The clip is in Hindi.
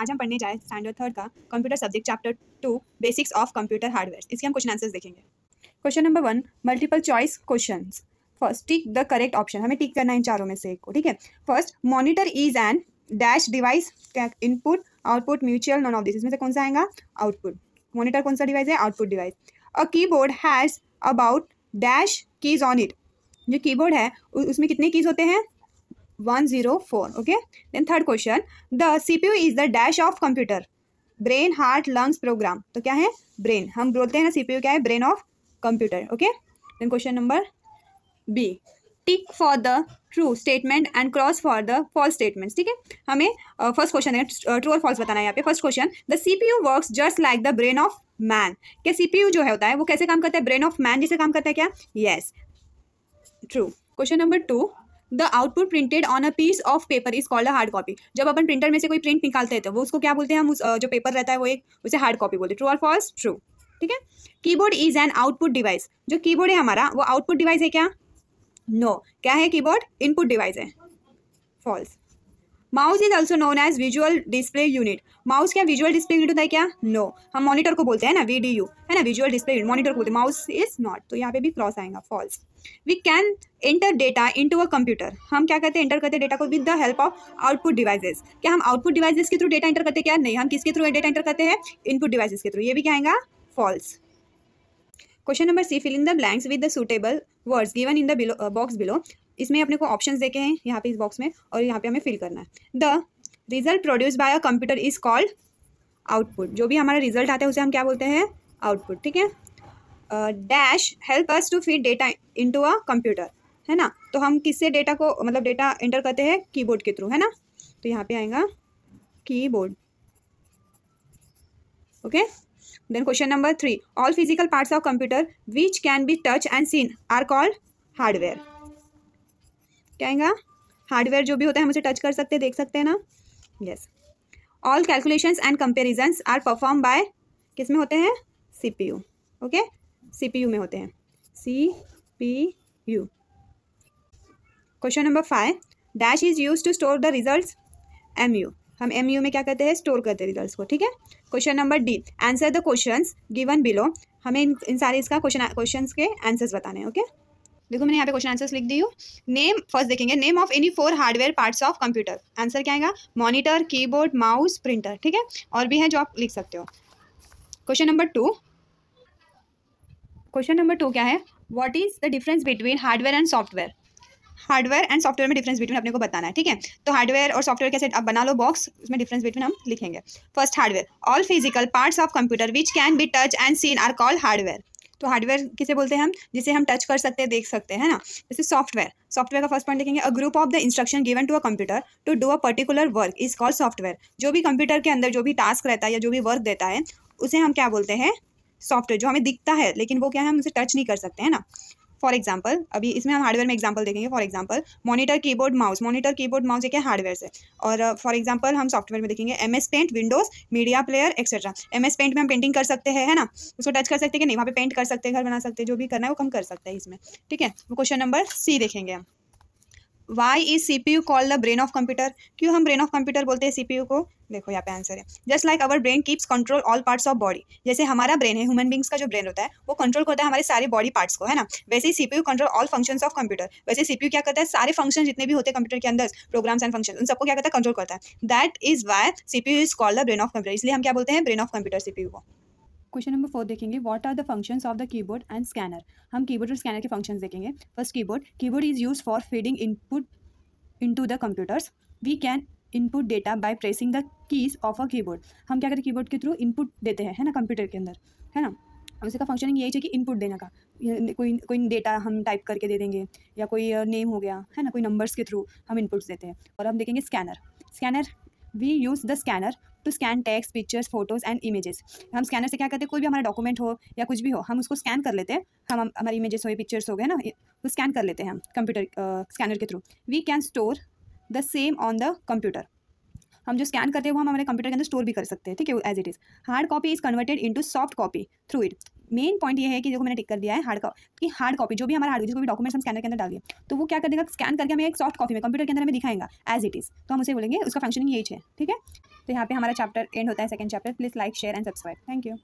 आज हम पढ़ने जाए स्टैंडर्ड थर्ड का computer subject chapter two basics of computer hardware इसके हम क्वेश्चन आंसर्स देखेंगे question number one multiple choice question first tick the correct option हमें टिक करना है इन चारों में से एक को ठीक है first monitor is an dash device input output mutual none of this इसमें से कौन सा आएगा आउटपुट मॉनिटर कौन सा डिवाइस है output device a keyboard has about dash keys on it जो कीबोर्ड है उसमें कितने कीज होते हैं 104 okay then third question the cpu is the dash of computer brain heart lungs program तो क्या है ब्रेन हम बोलते हैं ना सीपीयू क्या है brain of computer okay then question number B tick for the true statement and cross for the false statement ठीक है हमें फर्स्ट क्वेश्चन है ट्रू और फॉल्स बताना है यहाँ पे first question the you work just like the brain of man क्या यू जो है होता है वो कैसे काम करता है ब्रेन ऑफ मैन जैसे काम करता है क्या yes true question number two the output printed on a piece of paper is called a hard copy जब अपन प्रिंटर में से कोई प्रिंट निकालते हैं तो वो उसको क्या बोलते हैं हम उस जो पेपर रहता है वो एक उसे हार्ड कॉपी बोलते हैं ट्रू और फॉल्स ट्रू ठीक है keyboard is an output device जो कीबोर्ड है हमारा वो आउटपुट डिवाइस है क्या नो no. क्या है कीबोर्ड इनपुट डिवाइस है false mouse is also known as visual display unit mouse क्या विजुअल डिस्प्ले यूनिट होता है क्या नो no. हम मॉनिटर को बोलते हैं ना वी है ना विजुअल डिस्प्ले यूनिट मॉनिटर को बोलते हैं माउस इज नॉट तो यहाँ पे भी क्रॉस आएगा false we can enter data into a computer हम क्या करते हैं एंटर करते हैं डेटा को with the help of output devices क्या हम आउटपुट डिवाइसेस के थ्रू डेटा एंटर करते क्या नहीं हम किसके थ्रू डेटा एंटर करते हैं इनपुट डिवाइसेस के थ्रू ये भी क्या आएगा false question number C fill in the blanks with the suitable words given in the below box below इसमें अपने को ऑप्शन देखे हैं यहाँ पे इस बॉक्स में और यहाँ पे हमें फिल करना है the result produce by a computer is called output जो भी हमारा रिजल्ट आता है उसे हम क्या बोलते हैं आउटपुट ठीक है dash help us to feed data in a computer है ना तो हम किससे डेटा को मतलब डेटा एंटर करते हैं कीबोर्ड के थ्रू है ना तो यहाँ पे आएगा keyboard okay then question number three all physical parts of computer which can be touch and seen are called hardware क्या आएगा हार्डवेयर जो भी होता है हम उसे टच कर सकते हैं देख सकते हैं ना yes all calculation and comparisons are perform by किस में होते हैं C P U okay C P U में होते हैं C P U question number five dash is use to store the result M U हम एम यू में क्या करते हैं स्टोर करते हैं रिजल्ट को ठीक है question number D answer the question given below हमें इन, इन सारे इसका क्वेश्चन क्वेश्चन के आंसर्स बताने हैं ओके okay? देखो मैंने यहाँ पे क्वेश्चन आंसर्स लिख दी हूँ नेम फर्स्ट देखेंगे name of any four hardware parts of computer answer क्या आएगा मॉनिटर कीबोर्ड माउस प्रिंटर ठीक है और भी है जो आप लिख सकते हो question number two question number two क्या है what is the difference between hardware and software hardware and software में डिफरेंस बिटवीन अपने को बताना है ठीक है तो हार्डवेयर और सॉफ्टवेयर कैसे आप बना लो बॉक्स उसमें डिफरेंस बिटवीन हम लिखेंगे first hardware all physical parts of computer which can be touch and seen are called hardware तो हार्डवेयर किसे बोलते हैं हम जिसे हम टच कर सकते हैं देख सकते हैं ना जैसे सॉफ्टवेयर सॉफ्टवेयर का फर्स्ट पॉइंट देखेंगे a group of the instruction given to a computer to do a particular work is called software जो भी कंप्यूटर के अंदर जो भी टास्क रहता है या जो भी वर्क देता है उसे हम क्या बोलते हैं सॉफ्टवेयर जो हमें दिखता है लेकिन वो क्या है हम उसे टच नहीं कर सकते हैं ना फॉर एग्जाम्पल अभी इसमें हम हार्डवेयर में एग्जाम्पल देखेंगे for example monitor keyboard mouse monitor keyboard mouse एक हार्डवेयर से और फॉर uh, एग्जाम्पल हम सॉफ्टवेयर में देखेंगे M S paint Windows media player etcetera M S paint में हम पेंटिंग कर सकते हैं है ना उसको टच कर सकते हैं कि नहीं वहाँ पे पेंट कर सकते हैं घर बना सकते हैं जो भी करना है वो कम कर सकते हैं इसमें ठीक है वो क्वेश्चन नंबर सी देखेंगे हम why is C P U call the brain of computer क्यों हम ब्रेन ऑफ कंप्यूटर बोलते हैं सी पी यू को देखो यहाँ पे आंसर है just like our brain keeps control all parts of body जैसे हमारा ब्रेन है ह्यूमन बींग्स का जो ब्रेन होता है वो कंट्रोल करता है हमारे सारे बॉडी पार्ट्स को है ना वैसे ही U control all function of computer वैसे यू क्या करता है सारे फंक्शन जितने भी होते हैं कंप्यूटर के अंदर प्रोग्राम्स एंड फंक्शन उन सबको क्या करता है कंट्रोल करता है that is why U is call the brain of computer इसलिए हम क्या बोलते हैं ब्रेन ऑफ कंप्यूटर सीपीयू को क्वेश्चन नंबर फोर देखेंगे what are the functions of the keyboard and scanner हम कीबोर्ड और स्कैनर के फंक्शंस देखेंगे first keyboard keyboard is use for feeding input into the computers we can input data by pressing the keys of a keyboard हम क्या करते हैं कीबोर्ड के थ्रू इनपुट देते हैं है ना कंप्यूटर के अंदर है ना उसका फंक्शन यही है कि इनपुट देने का कोई कोई डेटा हम टाइप करके दे देंगे या कोई नेम हो गया है ना कोई नंबर्स के थ्रू हम इनपुट्स देते हैं और हम देखेंगे scanner scanner we use the scanner to scan texts pictures photos and images हम स्कैनर से क्या करते हैं कोई भी हमारा डॉक्यूमेंट हो या कुछ भी हो हम उसको स्कैन कर लेते हैं हम हमारी इमेजेस हो पिक्चर्स हो गए ना तो स्कैन कर लेते हैं हम कंप्यूटर स्कैनर के through we can store the same on the computer हम जो स्कैन करते हैं वो हम हमारे कंप्यूटर के अंदर स्टोर भी कर सकते हैं ठीक है as it is hard copy is converted into soft copy through it main point ये है कि जो मैंने टिक कर दिया है हार्ड कि हार्ड कॉपी जो भी हमारा हार्ड जिसको भी डॉक्यूमेंट्स हम स्कैनर के अंदर दिए तो वो क्या कर देगा स्कैन करके हमें एक सॉफ्ट कॉपी में कंप्यूटर के अंदर हमें दिखाएगा एज इट इज़ तो हम उसे बोलेंगे उसका फंक्शनिंग यही है ठीक है तो यहाँ पे हमारा चैप्टर एंड होता है second chapter please like share and subscribe thank you